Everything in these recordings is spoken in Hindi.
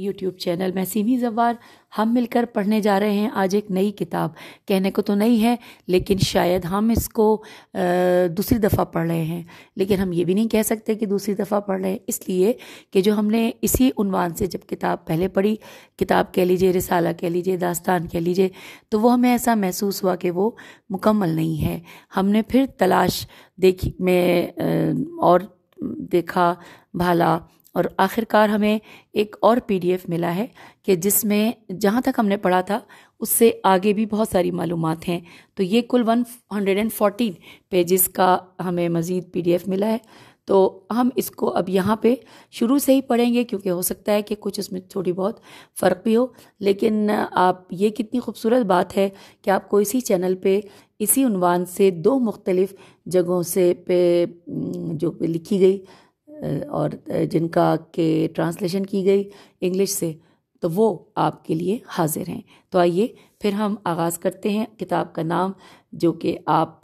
यूट्यूब चैनल में सीमी जवार हम मिलकर पढ़ने जा रहे हैं आज एक नई किताब कहने को तो नहीं है लेकिन शायद हम इसको दूसरी दफ़ा पढ़ रहे हैं लेकिन हम ये भी नहीं कह सकते कि दूसरी दफ़ा पढ़ रहे हैं इसलिए कि जो हमने इसी उनवान से जब किताब पहले पढ़ी किताब कह लीजिए रिसाला कह लीजिए दास्तान कह लीजिए तो वो हमें ऐसा महसूस हुआ कि वो मुकम्मल नहीं है हमने फिर तलाश देखी में और देखा भाला और आखिरकार हमें एक और पीडीएफ मिला है कि जिसमें जहाँ तक हमने पढ़ा था उससे आगे भी बहुत सारी मालूम हैं तो ये कुल one hundred and fourteen pages का हमें मज़ीद पीडीएफ मिला है तो हम इसको अब यहाँ पे शुरू से ही पढ़ेंगे क्योंकि हो सकता है कि कुछ इसमें थोड़ी बहुत फ़र्क भी हो लेकिन आप ये कितनी खूबसूरत बात है कि आपको इसी चैनल पे इसी उनवान से दो मुख्तलिफ़ जगहों से पे जो लिखी गई और जिनका के ट्रांसलेशन की गई इंग्लिश से तो वो आपके लिए हाजिर हैं तो आइए फिर हम आगाज़ करते हैं किताब का नाम जो कि आप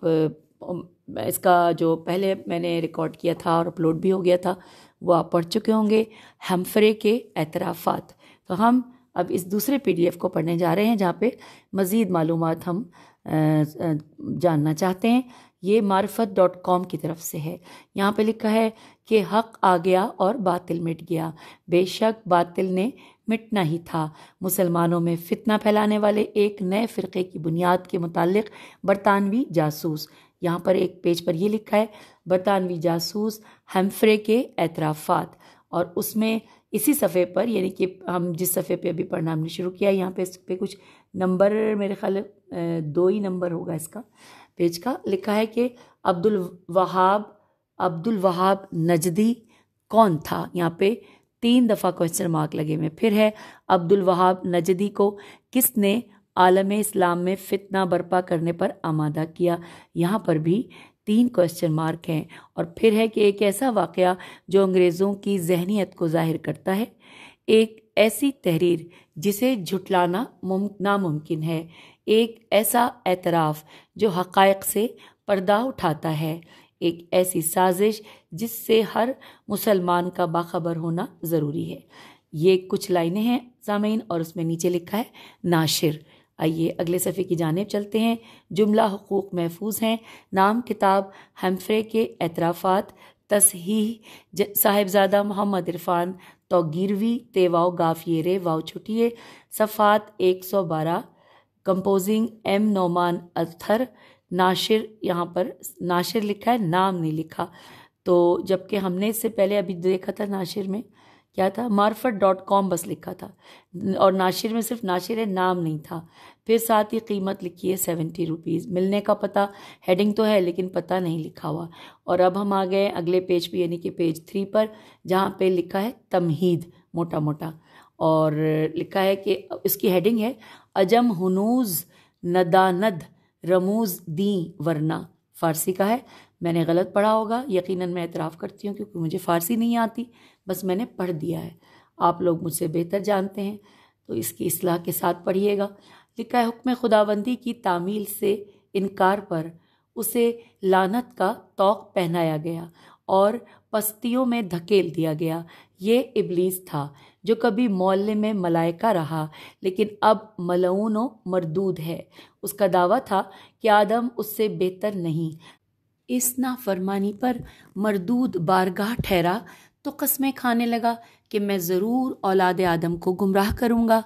इसका जो पहले मैंने रिकॉर्ड किया था और अपलोड भी हो गया था वो आप पढ़ चुके होंगे हमफरे के एतराफ़ात तो हम अब इस दूसरे पीडीएफ को पढ़ने जा रहे हैं जहाँ पे मज़ीद मालूम हम जानना चाहते हैं ये मार्फत डॉट कॉम की तरफ से है यहाँ पे लिखा है कि हक आ गया और बातिल मिट गया बेशक बातिल ने मिटना ही था मुसलमानों में फितना फैलाने वाले एक नए फ़िरक़े की बुनियाद के मुतालिक बरतानवी जासूस यहाँ पर एक पेज पर यह लिखा है बरतानवी जासूस हमफ्रे के एतराफ़ात और उसमें इसी सफ़े पर यानी कि हम जिस सफ़े पे अभी पढ़ना हमने शुरू किया यहाँ पे इस पर कुछ नंबर मेरे ख्याल दो ही नंबर होगा इसका पेज का लिखा है कि अब्दुल वहाब अब्दुल वहाब नजदी कौन था यहाँ पे तीन दफ़ा क्वेश्चन मार्क लगे हुए फिर है अब्दुल वहाब नजदी को किसने आलम इस्लाम में फितना बर्पा करने पर आमादा किया यहाँ पर भी तीन क्वेश्चन मार्क हैं और फिर है कि एक ऐसा वाक़ जो अंग्रेज़ों की जहनीत को जाहिर करता है एक ऐसी तहरीर जिसे झुटलाना नामुमकिन है एक ऐसा एतराफ़ जो हक़ से पर्दा उठाता है एक ऐसी साजिश जिससे हर मुसलमान का बाखबर होना ज़रूरी है ये कुछ लाइनें हैं सामीन और उसमें नीचे लिखा है नाशिर आइए अगले सफ़े की जानब चलते हैं जुमला हकूक़ महफूज हैं नाम किताब हमफ्रे के एतराफ़ात तसही साहिबजादा मोहम्मद इरफान तो गिरवी ते गाफिए रे वाओ छुटिए सफ़ात एक सौ बारह कंपोजिंग एम नोमान अथर नाशिर यहाँ पर नाशिर लिखा है नाम नहीं लिखा तो जबकि हमने इससे पहले अभी देखा था नाशिर में क्या था मार्फत डॉट कॉम बस लिखा था और नाशिर में सिर्फ नाशिर है नाम नहीं था फिर साथ ही कीमत लिखी है सेवेंटी रुपीज़ मिलने का पता हेडिंग तो है लेकिन पता नहीं लिखा हुआ और अब हम आ गए अगले पेज पे यानी कि पेज थ्री पर जहाँ पे लिखा है तमहीद मोटा मोटा और लिखा है कि इसकी हेडिंग है अजम हनूज नदानद रमूज दी वरना फ़ारसी का है मैंने गलत पढ़ा होगा यकीनन मैं एतराफ़ करती हूँ क्योंकि मुझे फ़ारसी नहीं आती बस मैंने पढ़ दिया है आप लोग मुझसे बेहतर जानते हैं तो इसकी असलाह के साथ पढ़िएगा लिखा है हुक्म खुदाबंदी की तामील से इनकार पर उसे लानत का तोक पहनाया गया और पस्तियों में धकेल दिया गया ये इबलीस था जो कभी मोहल्ले में मलाइका रहा लेकिन अब मलऊन मरदूद है उसका दावा था कि आदम उससे बेहतर नहीं इस नाफरमानी पर मरदूद बारगाह ठहरा तो कस्में खाने लगा कि मैं ज़रूर औलाद आदम को गुमराह करूँगा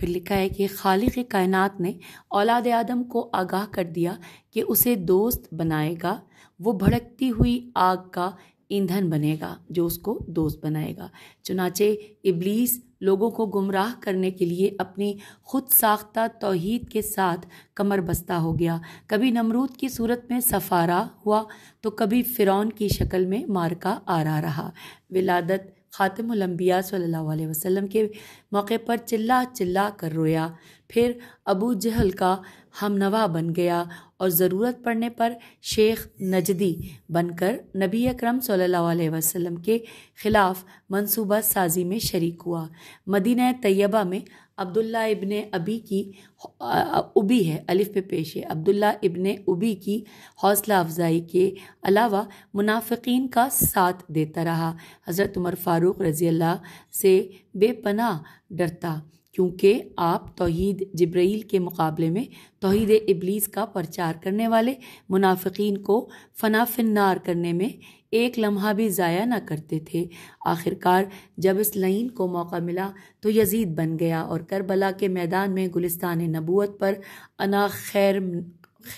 फिर लिखा है कि खालिक कायनात ने औलाद आदम को आगाह कर दिया कि उसे दोस्त बनाएगा वो भड़कती हुई आग का ईंधन बनेगा जो उसको दोस्त बनाएगा चुनाचे इबलीस लोगों को गुमराह करने के लिए अपनी खुद साख्ता तोहीद के साथ कमर बस्ता हो गया कभी नमरूद की सूरत में सफारा हुआ तो कभी फ़िरौन की शक्ल में मारका आरा रहा विलादत ख़ातिम्बिया सल्ला वसम के मौके पर चिल्ला चिल्ला कर रोया फिर अबू जहल का हमनवा बन गया और ज़रूरत पड़ने पर शेख नजदी बनकर नबी अकरम सल्लल्लाहु अलैहि वसल्लम के ख़िलाफ़ मंसूबा साजी में शरीक हुआ मदीन तैयबा में अब्दुल्ला इब्न अबी की उबी है अलिफ पे पेश है अब्दुल्ला इब्न उबी की हौसला अफजाई के अलावा मुनाफिकीन का साथ देता रहा हज़रत उमर फ़ारूक रज़ी अल्लाह से बेपनाह डरता क्योंकि आप तोहद जब्रैल के मुकाबले में तोहद इबलीस का प्रचार करने वाले मुनाफिक को फनाफिनार करने में एक लम्हा भी ज़ाया ना करते थे आखिरकार जब इस लइन को मौका मिला तो यजीद बन गया और करबला के मैदान में गुलिस्तान नबूत पर अना खैर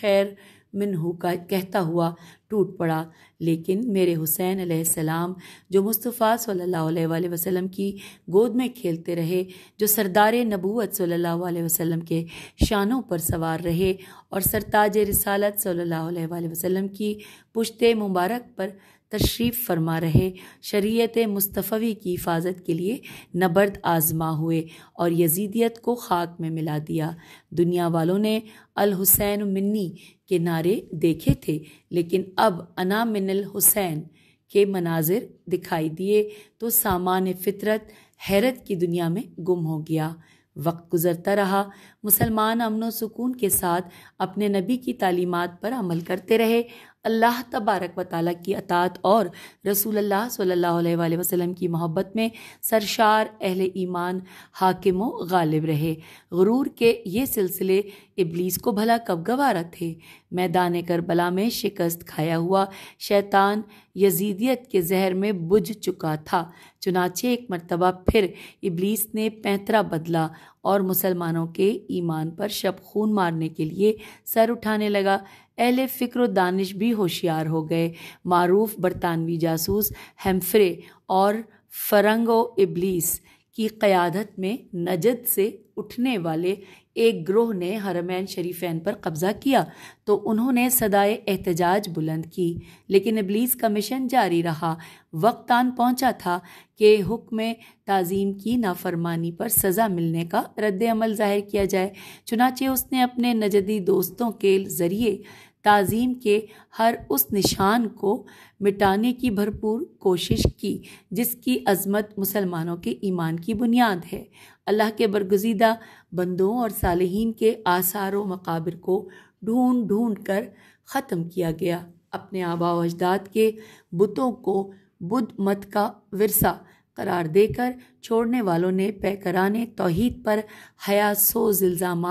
खैर मिनहू का कहता हुआ टूट पड़ा लेकिन मेरे हुसैन सलाम जो मुस्तफ़ा सल्लल्लाहु अलैहि वसल्लम की गोद में खेलते रहे जो सरदार नबूत सल्लल्लाहु अलैहि वसल्लम के शानों पर सवार रहे और सरताज रिसालत सल्लल्लाहु अलैहि वसल्लम की पुश्ते मुबारक पर तशरीफ़ फरमा रहे शरीयत मुस्तफ़वी की हिफाजत के लिए नबर्द आज़मा हुए और यजीदियत को खाक में मिला दिया दुनिया वालों ने अल हुसैन मिन्नी के नारे देखे थे लेकिन अब अना मिनल हुसैन के मनाजिर दिखाई दिए तो सामान्य फितरत हैरत की दुनिया में गुम हो गया वक्त गुजरता रहा मुसलमान अमन सुकून के साथ अपने नबी की तालीमात पर अमल करते रहे अल्लाह तबारक व ताली की अतात और रसूल सल्ला वसम की मोहब्बत में सरशार अहल ईमान हाकिम वालिब गालिब रहे गुरूर के ये सिलसिले इबलीस को भला कब गवारा थे मैदान करबला में शिकस्त खाया हुआ शैतान यजीदियत के जहर में बुझ चुका था चुनाचे एक मरतबा फिर इबलीस ने पैंतरा बदला और मुसलमानों के ईमान पर शब खून मारने के लिए सर उठाने लगा अहल फ़िक्र दानिश भी होशियार हो गए मरूफ बरतानवी जासूस हेम्फ्रे और फरंगो इबलीस की क़्यादत में नजद से उठने वाले एक ग्रोह ने हरमैन शरीफैन पर कब्ज़ा किया तो उन्होंने सदाए एहतजाज बुलंद की लेकिन इबलीस का मिशन जारी रहा वक्त आन पहुंचा था कि हुक्म ताज़ीम की नाफरमानी पर सज़ा मिलने का रद्द अमल ज़ाहिर किया जाए चुनाचे उसने अपने नजदी दोस्तों के ज़रिए ताज़ीम के हर उस निशान को मिटाने की भरपूर कोशिश की जिसकी अजमत मुसलमानों के ईमान की बुनियाद है अल्लाह के बरगजीदा बंदों और सालहीन के आसार व मकाबिर को ढूंढ ढूंढ कर ख़त्म किया गया अपने आबा अजदाद के बुतों को बुद्ध मत का विरसा करार देकर छोड़ने वालों ने पैकराने तोहीद पर हयासोज इल्ज़ाम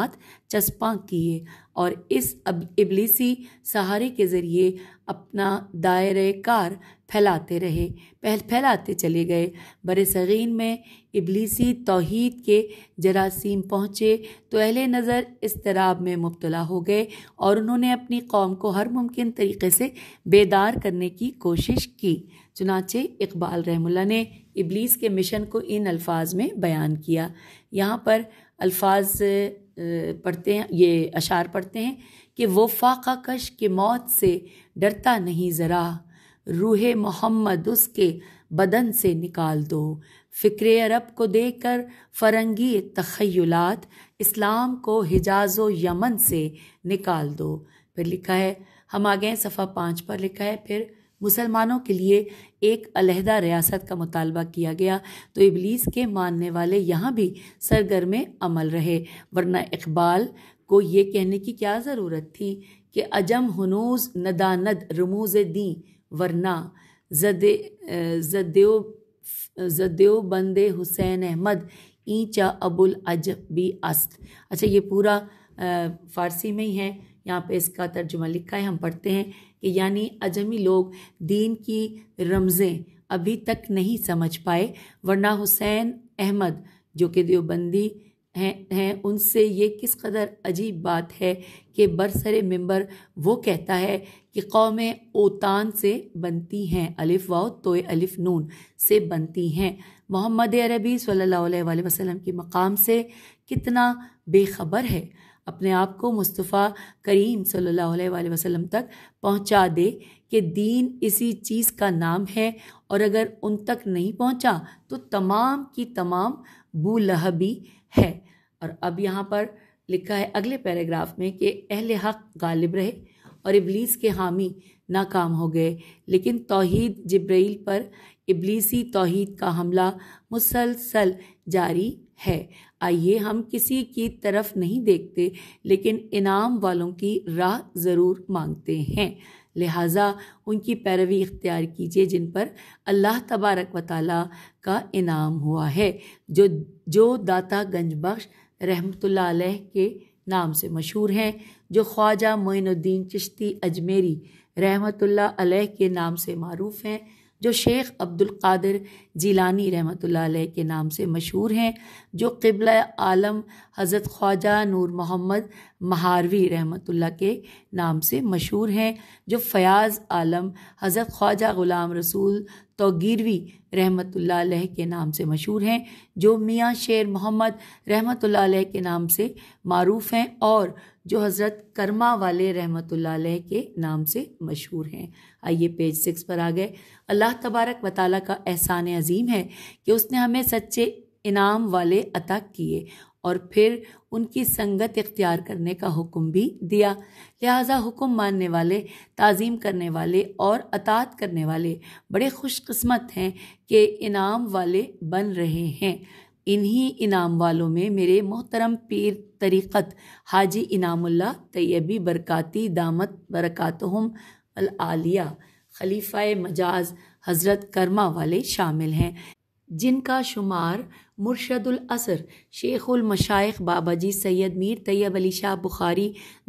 चस्पा किए और इस इबलीसी सहारे के ज़रिए अपना दायरे कार फैलाते रहे पहल फैलाते चले गए बर सगीन में इबलीसी तोहद के जरासीम पहुँचे तो अहल नज़र इस तराब में मुबतला हो गए और उन्होंने अपनी कौम को हर मुमकिन तरीके से बेदार करने की कोशिश की चुनाचे इकबाल रहमुल्ला ने इबलीस के मिशन को इन अल्फाज में बयान किया यहाँ पर अल्फाज पढ़ते हैं ये अशार पढ़ते हैं कि वो फाका कश की मौत से डरता नहीं ज़रा रूह मोहम्मद उसके बदन से निकाल दो फ़िक्र अरब को देकर फरंगी तखयलात इस्लाम को हिजाज व यमन से निकाल दो फिर लिखा है हम आ गए सफ़ा पाँच पर लिखा है फिर मुसलमानों के लिए एक अलहदा रियासत का मुतालबा किया गया तो इबलीस के मानने वाले यहाँ भी सरगर्म अमल रहे वरना इकबाल को ये कहने की क्या ज़रूरत थी कि अजम हनूज नदानद रमूज दी वरना जदे जद्यो जद्यो बंदे हुसैन अहमद ईचा अबुल अजब बी अस्त अच्छा ये पूरा फ़ारसी में ही है यहाँ पे इसका तर्जुमा लिखा है हम पढ़ते हैं कि यानी अजमी लोग दीन की रमज़ें अभी तक नहीं समझ पाए वरना हुसैन अहमद जो कि देवबंदी हैं हैं उनसे ये किस कदर अजीब बात है कि बरसर मेंबर वो कहता है कि कौमें ओतान से बनती हैं अलिफ वाओ तो अलिफ नून से बनती हैं मोहम्मद अरबी सल्लल्लाहु अलैहि वसल्लम के मकाम से कितना बेखबर है अपने आप को मुस्तफ़ा करीम सल्लल्लाहु अलैहि वसल्लम तक पहुंचा दे कि दीन इसी चीज़ का नाम है और अगर उन तक नहीं पहुँचा तो तमाम की तमाम बू लहबी है और अब यहाँ पर लिखा है अगले पैराग्राफ में कि अहल हक गालिब रहे और इबलीस के हामी नाकाम हो गए लेकिन तोहद जब्रैल पर इबलीसी तोहद का हमला मुसलसल जारी है आइए हम किसी की तरफ नहीं देखते लेकिन इनाम वालों की राह ज़रूर मांगते हैं लिहाजा उनकी पैरवी इख्तियार कीजिए जिन पर अल्लाह तबारक व का इनाम हुआ है जो जो दाता गंजबख्श रहमतुल्लाह अलैह के नाम से मशहूर हैं जो ख्वाजा मोइनुद्दीन चिश्ती अजमेरी रहमतुल्लाह अलैह के नाम से मरूफ़ हैं जो शेख अब्दुल कादिर जिलानी रहमत के नाम से मशहूर हैं जो क़िबला आलम हज़रत ख्वाजा नूर मोहम्मद महारवी रहमत के नाम से मशहूर हैं जो फ़याज़ आलम हज़रत ख्वाजा ग़ुलाम रसूल तोगीरवी रहमतुल्लाह अलैह के नाम से मशहूर हैं जो मियाँ शेर मोहम्मद रहमत अलैह के नाम से मरूफ़ हैं और जो हज़रत करमा वाले रहमत अलैह के नाम से मशहूर हैं आइए पेज सिक्स पर आ गए अल्लाह तबारक वताल का एहसान अज़ीम है कि उसने हमें सच्चे इनाम वाले अता किए और फिर उनकी संगत इख्तियार करने का हुक्म भी दिया लिहाजा हुक्म मानने वाले ताज़ीम करने वाले और अतात करने वाले बड़े खुशकस्मत हैं कि इनाम वाले बन रहे हैं इन्हीं इनाम वालों में मेरे मोहतरम पीर तरीक़त हाजी इनामुल्ला तैयबी बरकती दामत अल आलिया खलीफ़ा मजाज हज़रत कर्मा वाले शामिल हैं जिनका शुमार मुर्शदुल असर शेखुल मशाइख बाबा जी सैयद मीर तैयब अली शाह बुखारी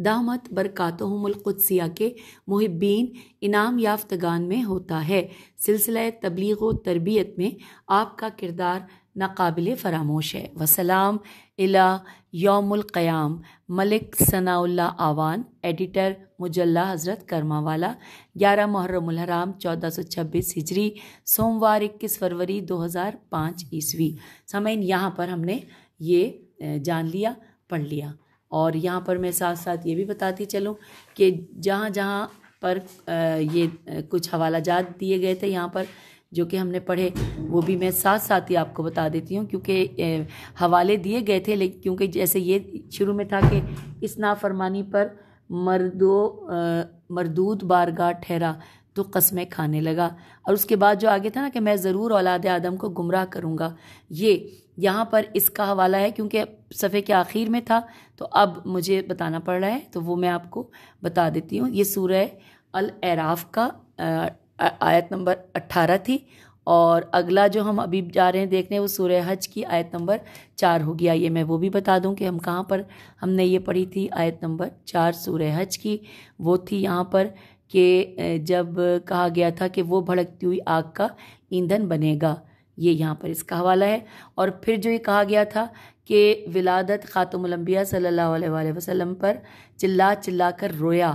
दामत बरक़ातहमलक़ुदसिया के मुहिबीन इनाम याफ्तगान में होता है सिलसिला तबलीग व तरबियत में आपका किरदार नाकबिल फरामोश है वसलाम इला योमुलक़याम मलिक सनाउल्ला आवान एडिटर मुजल्ला हज़रत करमावाला ग्यारह हराम चौदह सौ छब्बीस हिजरी सोमवार इक्कीस फरवरी दो हज़ार पाँच ईस्वी समय यहाँ पर हमने ये जान लिया पढ़ लिया और यहाँ पर मैं साथ साथ ये भी बताती चलूँ कि जहाँ जहाँ पर ये कुछ हवाला जात दिए गए थे यहाँ पर जो कि हमने पढ़े वो भी मैं साथ साथ ही आपको बता देती हूँ क्योंकि हवाले दिए गए थे लेकिन क्योंकि जैसे ये शुरू में था कि इस नाफरमानी पर मर्दो मरदूत बारगाह ठहरा तो कस्में खाने लगा और उसके बाद जो आगे था ना कि मैं ज़रूर औलाद आदम को गुमराह करूँगा ये यहाँ पर इसका हवाला है क्योंकि सफ़े के आखिर में था तो अब मुझे बताना पड़ रहा है तो वो मैं आपको बता देती हूँ ये सूर्य अल का आयत नंबर अट्ठारह थी और अगला जो हम अभी जा रहे हैं देखने वो सूर्य हज की आयत नंबर चार होगी आइए मैं वो भी बता दूं कि हम कहाँ पर हमने ये पढ़ी थी आयत नंबर चार सूर्य हज की वो थी यहाँ पर कि जब कहा गया था कि वो भड़कती हुई आग का ईंधन बनेगा ये यहाँ पर इसका हवाला है और फिर जो ये कहा गया था कि विलादत ख़ातमलम्बिया सल्ला वसलम पर चिल्ला चिल्ला कर रोया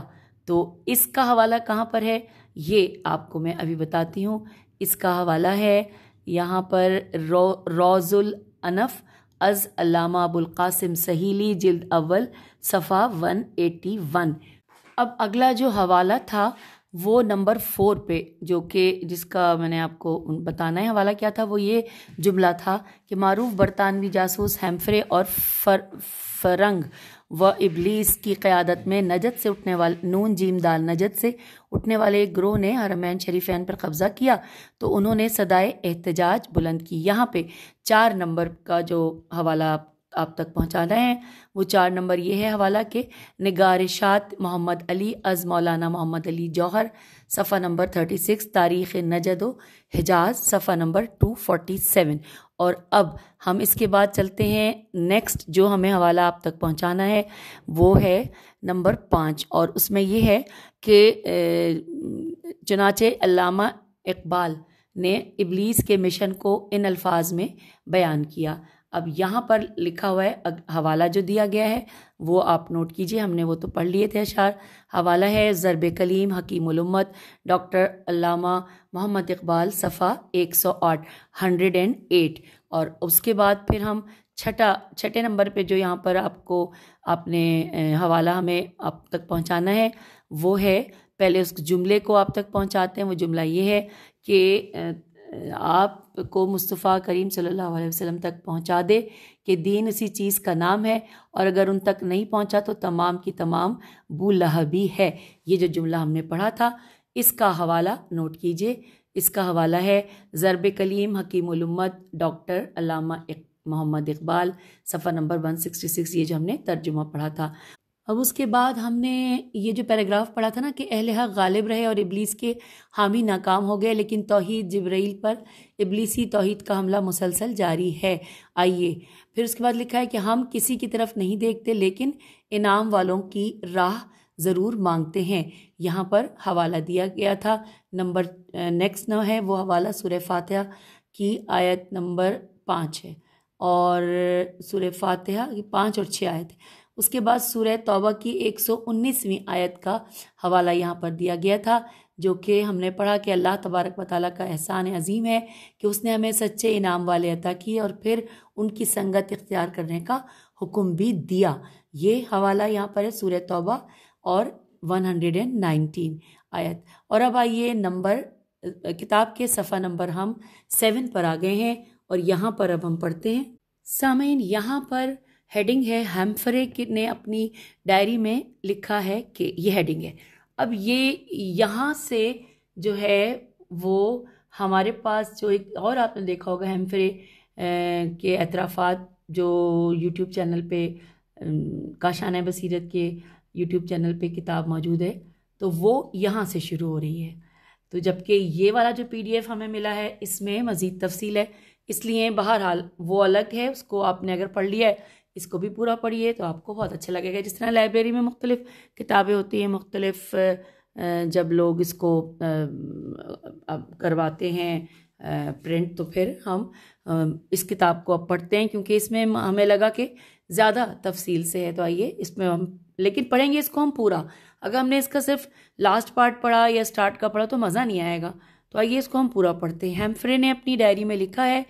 तो इसका हवाला कहाँ पर है ये आपको मैं अभी बताती हूँ इसका हवाला है यहाँ पर रौ रोज़ुल अनफ अज़ अलामा अबुल कासिम सहीली जिल्द अव्वल सफ़ा वन एटी वन अब अगला जो हवाला था वो नंबर फोर पे जो कि जिसका मैंने आपको बताना है हवाला क्या था वो ये जुमला था कि मरूफ बरतानवी जासूस हेम्फ्रे और फर फरंग व इबलीस की क़्यादत में नजत से उठने वाले नून जीम दाल से उठने वाले एक ग्रोह ने हरमैन शरीफैन पर कब्जा किया तो उन्होंने सदाए एहतजाज बुलंद की यहाँ पे चार नंबर का जो हवाला आप आप तक पहुँचाना है वो चार नंबर ये है हवाला के निगारशात मोहम्मद अली अज़ मौलाना मोहम्मद अली जौहर सफ़ा नंबर थर्टी सिक्स तारीख़ नजद हिजाज सफ़ा नंबर टू फोर्टी सेवन और अब हम इसके बाद चलते हैं नेक्स्ट जो हमें हवाला आप तक पहुंचाना है वो है नंबर पाँच और उसमें ये है कि चनाचे अलामा इकबाल ने इबलीस के मिशन को इन अल्फाज में बयान किया अब यहाँ पर लिखा हुआ है हवाला जो दिया गया है वो आप नोट कीजिए हमने वो तो पढ़ लिए थे अशार हवाला है ज़रब कलीम हकीमत डॉक्टर अलामा मोहम्मद इकबाल सफ़ा एक सौ आठ हंड्रेड एंड एट और उसके बाद फिर हम छठा छठे नंबर पे जो यहाँ पर आपको आपने हवाला हमें आप तक पहुँचाना है वो है पहले उस जुमले को आप तक पहुँचाते हैं वो जुमला ये है कि आप को मुस्तफ़ा करीम सल्लल्लाहु अलैहि वसल्लम तक पहुंचा दे कि दीन उसी चीज़ का नाम है और अगर उन तक नहीं पहुंचा तो तमाम की तमाम भी है ये जो जुमला हमने पढ़ा था इसका हवाला नोट कीजिए इसका हवाला है ज़रब कलीम हकीमत डॉक्टर अलामा मोहम्मद इकबाल सफ़ा नंबर 166 ये जो हमने तर्जुमा पढ़ा था अब उसके बाद हमने ये जो पैराग्राफ पढ़ा था ना कि अहल हक गालिब रहे और इबलीस के हामी नाकाम हो गए लेकिन तोहद जबराइल पर इबलीसी तोहद का हमला मुसलसल जारी है आइए फिर उसके बाद लिखा है कि हम किसी की तरफ नहीं देखते लेकिन इनाम वालों की राह ज़रूर मांगते हैं यहाँ पर हवाला दिया गया था नंबर नेक्स्ट ना है वो हवाला सुर फातह की आयत नंबर पाँच है और सुर फातह पाँच और छः आयत उसके बाद सूर तौबा की 119वीं आयत का हवाला यहाँ पर दिया गया था जो कि हमने पढ़ा कि अल्लाह तबारक वाली का एहसान अजीम है कि उसने हमें सच्चे इनाम वाले अता किए और फिर उनकी संगत इख्तियार करने का हुक्म भी दिया ये हवाला यहाँ पर है सूर्य तौबा और 119 आयत और अब आइए नंबर किताब के सफ़ा नंबर हम सेवन पर आ गए हैं और यहाँ पर अब हम पढ़ते हैं सामीन यहाँ पर हेडिंग है हेम्फरे ने अपनी डायरी में लिखा है कि ये हेडिंग है अब ये यहाँ से जो है वो हमारे पास जो एक और आपने देखा होगा हेम्फरे के अतराफ़ात जो यूट्यूब चैनल पे काशान बसीरत के यूट्यूब चैनल पे किताब मौजूद है तो वो यहाँ से शुरू हो रही है तो जबकि ये वाला जो पीडीएफ हमें मिला है इसमें मज़ीद तफसील है इसलिए बहरहाल वो अलग है उसको आपने अगर पढ़ लिया है इसको भी पूरा पढ़िए तो आपको बहुत अच्छा लगेगा जिस तरह लाइब्रेरी में मुख्तलिफ किताबें होती हैं मुख्तलिफ जब लोग इसको करवाते हैं प्रिंट तो फिर हम इस किताब को अब पढ़ते हैं क्योंकि इसमें हमें लगा कि ज़्यादा तफसील से है तो आइए इसमें हम लेकिन पढ़ेंगे इसको हम पूरा अगर हमने इसका सिर्फ लास्ट पार्ट पढ़ा या स्टार्ट का पढ़ा तो मज़ा नहीं आएगा तो आइए इसको हम पूरा पढ़ते हैं हेम्फ्रे ने अपनी डायरी में लिखा है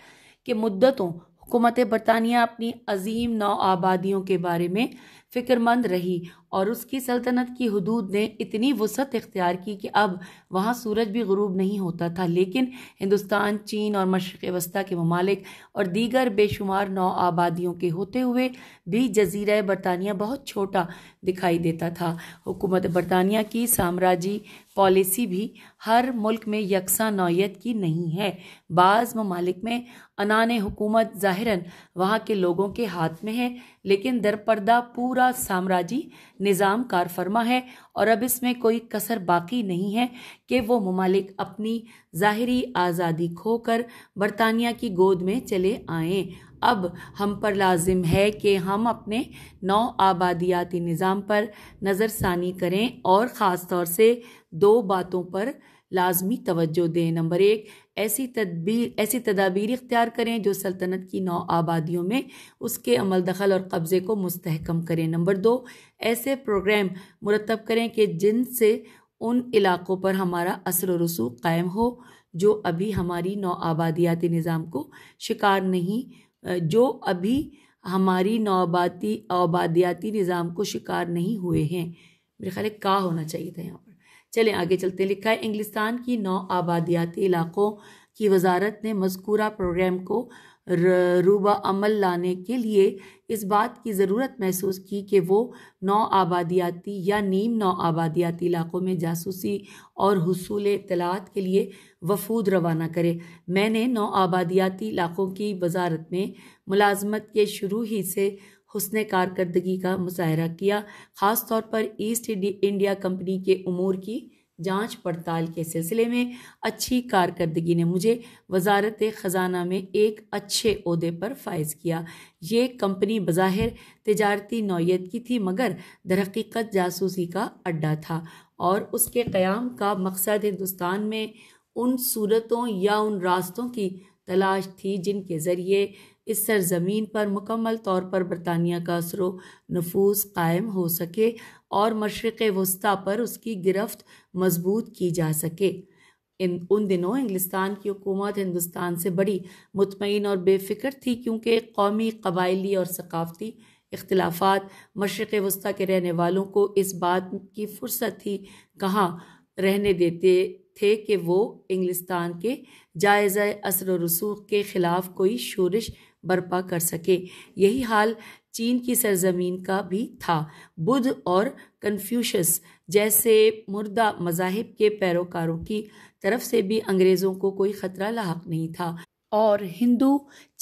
कि मुद्दतों हुकूमत बरतानिया अपनी अजीम नौ आबादियों के बारे में फिक्रमंद रही और उसकी सल्तनत की हदूद ने इतनी वसत इख्तियार की कि अब वहाँ सूरज भी गरूब नहीं होता था लेकिन हिंदुस्तान चीन और मशरक़ वस्ती के ममालिक और दीगर बेशुमार नौ आबादियों के होते हुए भी जजीरा बरतानिया बहुत छोटा दिखाई देता था हुकूमत बरतानिया की साम्राज्य पॉलिसी भी हर मुल्क में यकसा नौीयत की नहीं है बाज़ ममालिक में अनान हुकूमत ज़ाहिरन वहाँ के लोगों के हाथ में है लेकिन दरपर्दा पूरा साम्राज्य निज़ाम कार फरमा है और अब इसमें कोई कसर बाकी नहीं है कि वो ममालिक अपनी ज़ाहरी आज़ादी खोकर बरतानिया की गोद में चले आए अब हम पर लाजिम है कि हम अपने नौ आबादियाती निज़ाम पर नज़रसानी करें और ख़ास तौर से दो बातों पर लाजमी तवज्जो दें नंबर एक ऐसी तदबीर ऐसी तदाबीर इख्तियार करें जो सल्तनत की नौ आबादियों में उसके अमल दखल और कब्ज़े को मुस्तहकम करें नंबर दो ऐसे प्रोग्राम मुरतब करें कि जिनसे उन इलाक़ों पर हमारा असर रसूख कायम हो जो अभी हमारी नौ आबादियाती निज़ाम को शिकार नहीं जो अभी हमारी नौबाती आबादियाती निज़ाम को शिकार नहीं हुए हैं मेरे ख्याल का होना चाहिए था यहाँ चले आगे चलते लिखा है इंग्लिस्तान की नौ आबादियाती इलाकों की वजारत ने मजकूरा प्रोग्राम को रूबा अमल लाने के लिए इस बात की ज़रूरत महसूस की कि वो नौ आबादियाती या नीम नौ आबादियाती इलाकों में जासूसी और हसूल इतलात के लिए वफूद रवाना करे मैंने नौ आबादियाती इलाकों की वजारत में मुलाजमत के शुरू ही से हुसन कारकर्दगी का मुशाहरा किया ख़ास तौर पर ईस्ट इंडिया कंपनी के उमूर की जांच पड़ताल के सिलसिले में अच्छी कारकर्दगी ने मुझे वजारत ख़जाना में एक अच्छे अहदे पर फायज किया ये कंपनी बज़ाहिर तजारती नौीयत की थी मगर दरक़ीक़त जासूसी का अड्डा था और उसके क़्याम का मकसद हिंदुस्तान में उन सूरतों या उन रास्तों की तलाश थी जिनके ज़रिए इस सरजमीन पर मुकम्मल तौर पर बरतानिया का असरो नफूज कायम हो सके और मशरक़ वस्ती पर उसकी गिरफ्त मजबूत की जा सके इन उन दिनों इंग्लिस्तान की हुकूमत हिंदुस्तान से बड़ी मुतमिन और बेफिक्र थी क्योंकि कौमी कबाइली और सकाफ़ती इख्लाफा मशरक़ वस्ती के रहने वालों को इस बात की फुर्सत थी कहाँ रहने देते थे कि वो इंग्लिस्तान के जायज़ असर रसूख के ख़िलाफ़ कोई शोरश बर्पा कर सके यही हाल चीन की सरजमीन का भी था बुद्ध और कन्फ्यूशस जैसे मुर्दा मजाहिब के पैरोकारों की तरफ से भी अंग्रेज़ों को कोई ख़तरा लाक नहीं था और हिंदू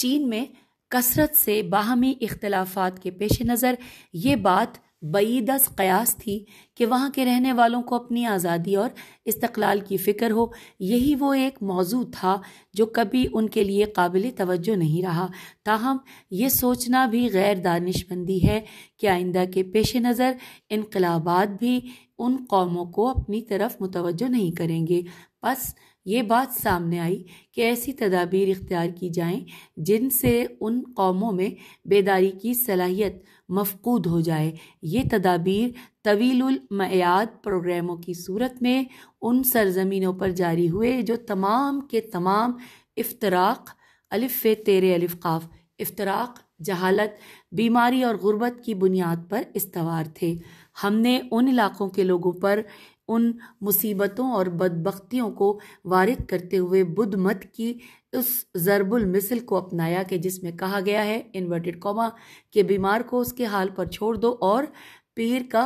चीन में कसरत से बाहमी इख्तलाफात के पेश नज़र ये बात बईदस कयास थी कि वहाँ के रहने वालों को अपनी आज़ादी और इस्तलाल की फ़िक्र हो यही वो एक मौजू था जो कभी उनके लिए काबिल तवज्जो नहीं रहा ताहम ये सोचना भी गैर दानशमंदी है कि आइंदा के पेश नज़र इनकलाबाद भी उन कौमों को अपनी तरफ मुतवजो नहीं करेंगे बस ये बात सामने आई कि ऐसी तदाबीर इख्तियार की जाएं जिनसे उन कौमों में बेदारी की सलाहियत मफकूद हो जाए ये तदाबीर तवीलमयाद प्रोग्रामों की सूरत में उन सरजमीनों पर जारी हुए जो तमाम के तमाम इफ्तराक अलिफ़ तेरे अलिफ काफ़ इफ्तराक जहालत बीमारी और गुर्बत की बुनियाद पर इस्तवार थे हमने उन इलाकों के लोगों पर उन मुसीबतों और बदबख्तियों को वारिद करते हुए बुद्ध मत की उस ज़रबुल मिसल को अपनाया कि जिसमें कहा गया है इन्वर्टेड कॉमा के बीमार को उसके हाल पर छोड़ दो और पीर का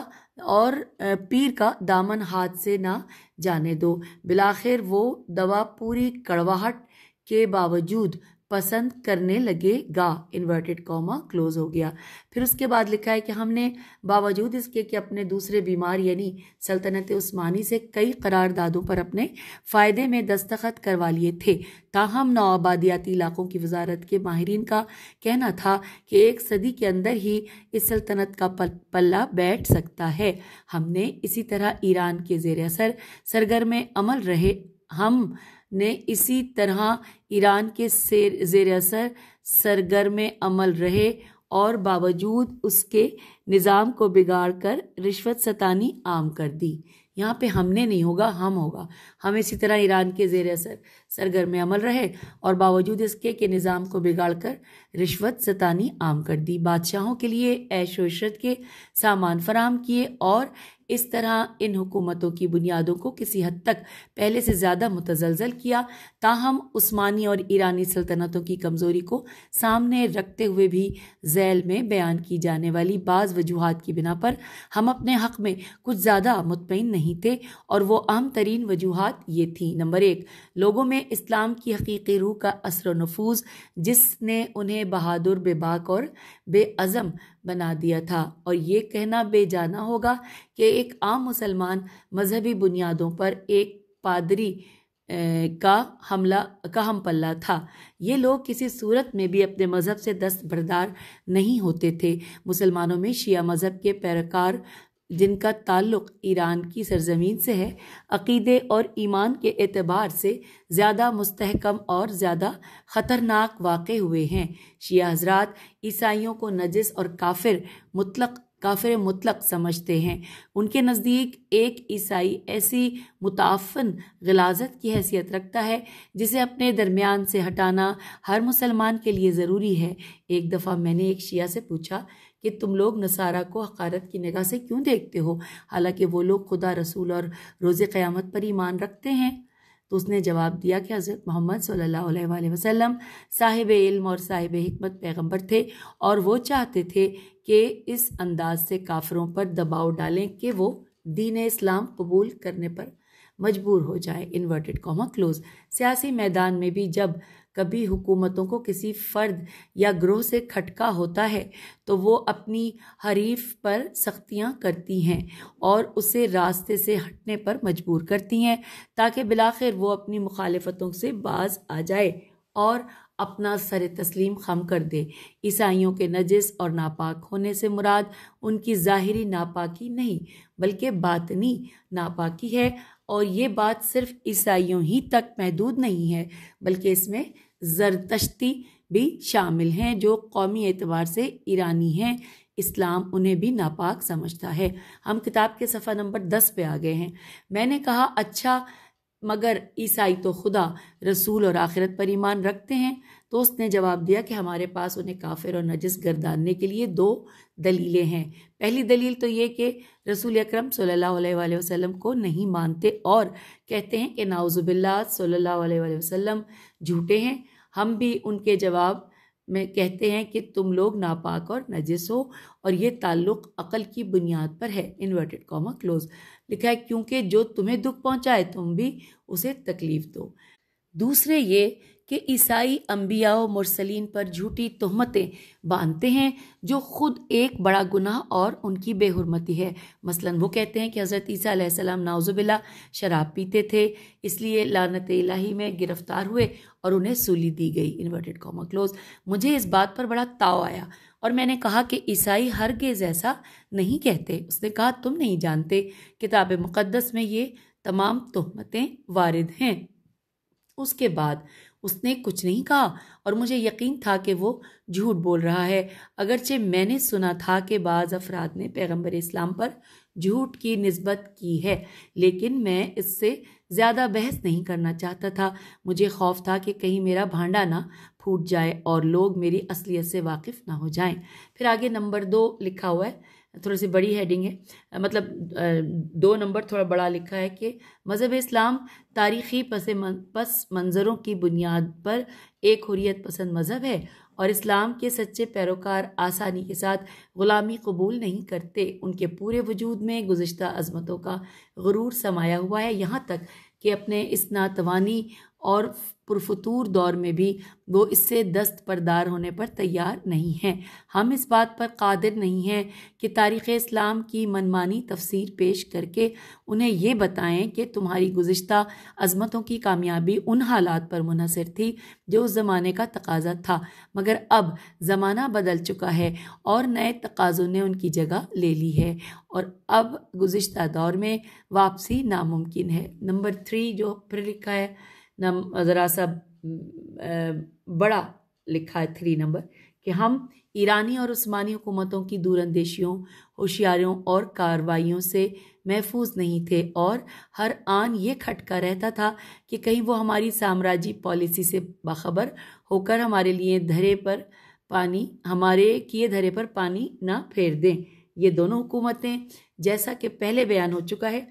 और पीर का दामन हाथ से ना जाने दो बिलाखिर वो दवा पूरी कड़वाहट के बावजूद पसंद करने लगेगा इन्वर्टेड कॉमा क्लोज हो गया फिर उसके बाद लिखा है कि हमने बावजूद इसके कि अपने दूसरे बीमार यानी सल्तनत उस्मानी से कई करारदादों पर अपने फ़ायदे में दस्तखत करवा लिए थे ताहम आबादियाती इलाकों की वजारत के माहरीन का कहना था कि एक सदी के अंदर ही इस सल्तनत का पल्ला बैठ सकता है हमने इसी तरह ईरान के जेर असर सरगर्म अमल रहे हम ने इसी तरह ईरान के जेर असर सरगर्म अमल रहे और बावजूद उसके निज़ाम को बिगाड़ कर रिश्वत सतानी आम कर दी यहाँ पे हमने नहीं होगा हम होगा हम इसी तरह ईरान के जेर असर सरगर्म अमल रहे और बावजूद इसके कि निज़ाम को बिगाड़ कर रिश्वत सतानी आम कर दी बादशाहों के लिए ऐशरत के सामान फराम किए और इस तरह इन हुकूमतों की बुनियादों को किसी हद तक पहले से ज़्यादा मुतजलजल किया ताहम उस्मानी और ईरानी सल्तनतों की कमज़ोरी को सामने रखते हुए भी जैल में बयान की जाने वाली बाज़ वजूहत की बिना पर हम अपने हक़ में कुछ ज़्यादा मुतमिन नहीं थे और वह अहम तरीन वजूहत ये थी नंबर एक लोगों में इस्लाम की हकीकी रूह का असर नफूज जिसने उन्हें बहादुर बेबाक और बेअज़म बना दिया था और ये कहना बेजाना होगा कि एक आम मुसलमान मजहबी बुनियादों पर एक पादरी का हमला का हम पल्ला था ये लोग किसी सूरत में भी अपने मज़हब से दस्त बरदार नहीं होते थे मुसलमानों में शिया मज़हब के पैरकार जिनका ताल्लुक़ ईरान की सरजमीन से है अकीदे और ईमान के एतबार से ज़्यादा मुस्तहकम और ज़्यादा ख़तरनाक वाक़ हुए हैं शिया हजरात ईसाइयों को नजस और काफिर मुतलक काफिर मुतलक समझते हैं उनके नज़दीक एक ईसाई ऐसी मुताफ़न गलाजत की हैसियत रखता है जिसे अपने दरमियान से हटाना हर मुसलमान के लिए ज़रूरी है एक दफ़ा मैंने एक शिया से पूछा कि तुम लोग नसारा को हकारत की निगाह से क्यों देखते हो हालांकि वो लोग खुदा रसूल और रोज़ क़्यामत पर ईमान रखते हैं तो उसने जवाब दिया कि हज़रत मोहम्मद सल्लल्लाहु अलैहि वसल्लम साहिब इल्म और साहिब हमत पैगंबर थे और वो चाहते थे कि इस अंदाज से काफरों पर दबाव डालें कि वो दीन इस्लाम कबूल करने पर मजबूर हो जाए इन्वर्टेड कॉमा क्लोज सियासी मैदान में भी जब कभी हुकूमतों को किसी फ़र्द या ग्रोह से खटका होता है तो वो अपनी हरीफ पर सख्तियां करती हैं और उसे रास्ते से हटने पर मजबूर करती हैं ताकि बिलाखिर वो अपनी मुखालफतों से बाज आ जाए और अपना सर तस्लीम खम कर दे ईसाइयों के नजिस और नापाक होने से मुराद उनकी ज़ाहरी नापाकी नहीं बल्कि बातनी नापाकी है और ये बात सिर्फ ईसाइयों ही तक महदूद नहीं है बल्कि इसमें जरतश्ती भी शामिल हैं जो कौमी एतबार से ईरानी हैं इस्लाम उन्हें भी नापाक समझता है हम किताब के सफ़ा नंबर दस पे आ गए हैं मैंने कहा अच्छा मगर ईसाई तो खुदा रसूल और आखिरत पर ईमान रखते हैं तो उसने जवाब दिया कि हमारे पास उन्हें काफिर और नजस गर्दानने के लिए दो दलीलें हैं पहली दलील तो ये कि रसूल अक्रम वसल्लम को नहीं मानते और कहते हैं कि नाउज़ुबिल्ला सल्ला वसल्लम झूठे हैं हम भी उनके जवाब में कहते हैं कि तुम लोग नापाक और नजिस हो और ये ताल्लुक़ अकल की बुनियाद पर है इन्वर्टेड कॉमा क्लोज लिखा है क्योंकि जो तुम्हें दुख पहुँचाए तुम भी उसे तकलीफ़ दो दूसरे ये कि ईसाई अम्बिया व मुरसलीन पर झूठी तहमतें बांधते हैं जो खुद एक बड़ा गुनाह और उनकी बेहरमती है मसलन वो कहते हैं कि हज़रत ईसा नाउज़ुबिल्ला शराब पीते थे इसलिए लानत इलाही में गिरफ़्तार हुए और उन्हें सूली दी गई इन्वर्टेड कॉमा क्लोज मुझे इस बात पर बड़ा ताव आया और मैंने कहा कि ईसाई गेज़ ऐसा नहीं कहते उसने कहा तुम नहीं जानते किताब मुक़दस में ये तमाम तहमतें वारद हैं उसके बाद उसने कुछ नहीं कहा और मुझे यकीन था कि वो झूठ बोल रहा है अगरचे मैंने सुना था कि बाज़ अफराद ने पैगम्बर इस्लाम पर झूठ की नस्बत की है लेकिन मैं इससे ज़्यादा बहस नहीं करना चाहता था मुझे खौफ था कि कहीं मेरा भांडा ना फूट जाए और लोग मेरी असलियत से वाकिफ़ ना हो जाएं। फिर आगे नंबर दो लिखा हुआ है थोड़ी सी बड़ी हेडिंग है मतलब दो नंबर थोड़ा बड़ा लिखा है कि मज़हब इस्लाम तारीख़ी पस पस मंज़रों की बुनियाद पर एक हुरियत पसंद मज़हब है और इस्लाम के सच्चे पैरोकार आसानी के साथ ग़ुलामी कबूल नहीं करते उनके पूरे वजूद में गुज्त अजमतों का गुरूर समाया हुआ है यहाँ तक कि अपने इस नातवानी और पुरफतूर दौर में भी वो इससे दस्त होने पर तैयार नहीं हैं हम इस बात पर कादिर नहीं हैं कि तारीख़ इस्लाम की मनमानी तफसीर पेश करके उन्हें ये बताएं कि तुम्हारी गुज्त अजमतों की कामयाबी उन हालात पर मुनसर थी जो उस ज़माने का तकाजा था मगर अब ज़माना बदल चुका है और नए तकाज़ों ने उनकी जगह ले ली है और अब गुज्त दौर में वापसी नामुमकिन है नंबर थ्री जो फिर लिखा है नम ज़रा सा बड़ा लिखा है थ्री नंबर कि हम ईरानी और उस्मानी हुकूमतों की दूरंदेशियों होशियारियों और कार्रवाइयों से महफूज नहीं थे और हर आन ये खटका रहता था कि कहीं वो हमारी साम्राज्य पॉलिसी से बाखबर होकर हमारे लिए धरे पर पानी हमारे किए धरे पर पानी ना फेर दें ये दोनों हुकूमतें जैसा कि पहले बयान हो चुका है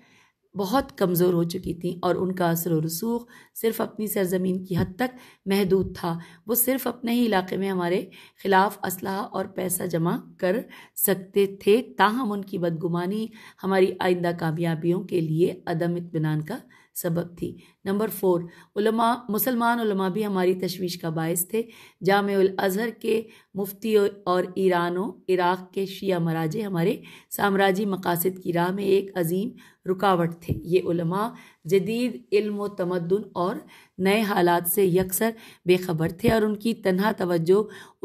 बहुत कमज़ोर हो चुकी थीं और उनका असर व रसूख सिर्फ अपनी सरजमीन की हद तक महदूद था वो सिर्फ अपने ही इलाके में हमारे ख़िलाफ़ असलाह और पैसा जमा कर सकते थे ताहम उनकी बदगुमानी हमारी आइंदा कामयाबियों के लिए अदम इतमान का सबब थी नंबर फोर उलमा मुसलमान उलमा भी हमारी तशवीश का बायस थे जाम अज़हर के मुफ्ती और ईरानों इराक़ के शिया मराजे हमारे साम्राज्य मकासद की राह में एक अजीम रुकावट थे ये उलमा जदीद इल्म तमदन और नए हालात से यकसर बेखबर थे और उनकी तनहा तवज्जो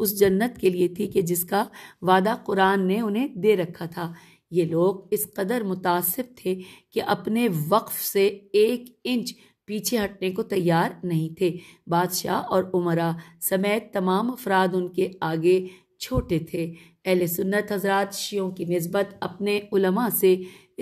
उस जन्नत के लिए थी कि जिसका वादा कुरान ने उन्हें दे रखा था ये लोग इस कदर मुतासिब थे कि अपने वक्फ से एक इंच पीछे हटने को तैयार नहीं थे बादशाह और उमरा समेत तमाम अफराद उनके आगे छोटे थे अहल सुन्नत हजरात शियों की नस्बत अपने उलमा से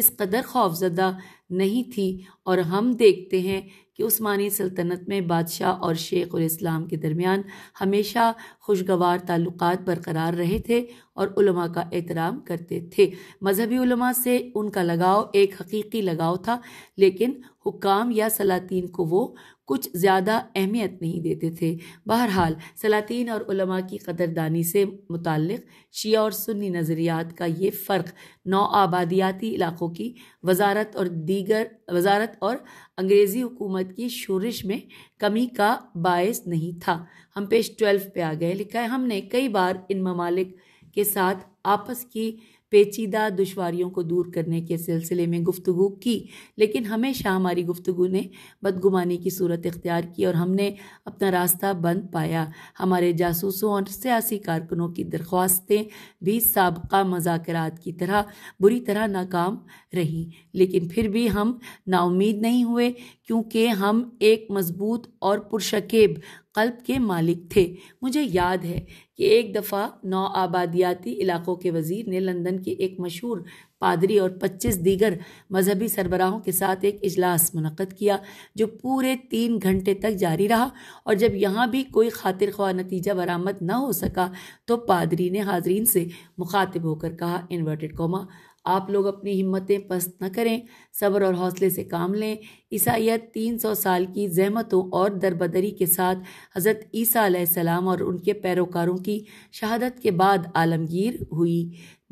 इस कदर खौफजदा नहीं थी और हम देखते हैं कि उस्मानी सल्तनत में बादशाह और शेख और इस्लाम के दरमियान हमेशा खुशगवार ताल्लुक बरकरार रहे थे और उलमा का एहतराम करते थे मजहबी उलमा से उनका लगाव एक हकीकी लगाव था लेकिन हुकाम या सलातीन को वो कुछ ज़्यादा अहमियत नहीं देते थे बहरहाल सलातीन और उलमा की कदरदानी से मुतक़ शिया और सुन्नी नज़रियात का ये फ़र्क नौ आबादियाती इलाक़ों की वजारत और दीगर वजारत और अंग्रेज़ी हुकूमत की शोरिश में कमी का बायस नहीं था हम पेज ट्वेल्व पे आ गए लिखा है हमने कई बार इन ममालिक के साथ आपस की पेचीदा दुशारियों को दूर करने के सिलसिले में गुफ्तु की लेकिन हमेशा हमारी गुफ्तु ने बदगुमानी की सूरत इख्तियार की और हमने अपना रास्ता बंद पाया हमारे जासूसों और सियासी कारकुनों की दरख्वास्तें भी सबका मजाक की तरह बुरी तरह नाकाम रहीं लेकिन फिर भी हम नाउमीद नहीं हुए क्योंकि हम एक मजबूत और पुरशकेब कल्ब के मालिक थे मुझे याद है कि एक दफ़ा नौ आबादियाती इलाक़ों के वजीर ने लंदन के एक मशहूर पादरी और 25 दीगर मजहबी सरबराहों के साथ एक इजलास मनक़द किया जो पूरे तीन घंटे तक जारी रहा और जब यहाँ भी कोई खातिर ख्वा नतीजा बरामद न हो सका तो पादरी ने हाजरीन से मुखातिब होकर कहा इन्वर्टेड कौमा आप लोग अपनी हिम्मतें पस्त न करें सब्र और हौसले से काम लें ईसाइत 300 साल की जहमतों और दरबदरी के साथ हज़रत ईसी सलाम और उनके पैरोकारों की शहादत के बाद आलमगीर हुई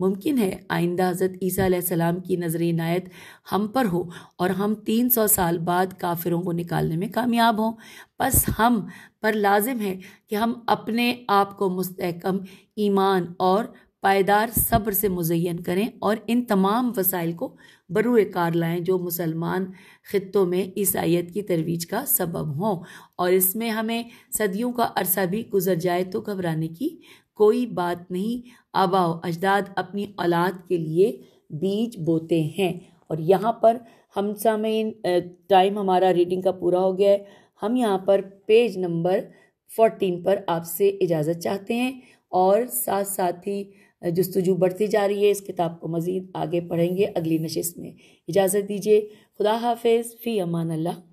मुमकिन है आइंदा हज़रत ईसी सलाम की नज़र इनायत हम पर हो और हम 300 साल बाद काफिरों को निकालने में कामयाब हों बस हम पर लाजिम है कि हम अपने आप को मुस्तकम ईमान और पायदार सब्र से मुजैन करें और इन तमाम वसाइल को बरूए कार लाएँ जो मुसलमान ख़त्ों में ईसाइत की तरवीज का सबब हों और इसमें हमें सदियों का अरसा भी गुजर जाए तो घबराने की कोई बात नहीं आबाओ अजदाद अपनी औलाद के लिए बीज बोते हैं और यहाँ पर हम सामीन टाइम हमारा रीडिंग का पूरा हो गया है हम यहाँ पर पेज नंबर फोर्टीन पर आपसे इजाज़त चाहते हैं और साथ साथ ही जस्तजू बढ़ती जा रही है इस किताब को मज़ीद आगे पढ़ेंगे अगली नशस्त में इजाज़त दीजिए खुदा हाफिज़ फ़ी अमान अल्लाह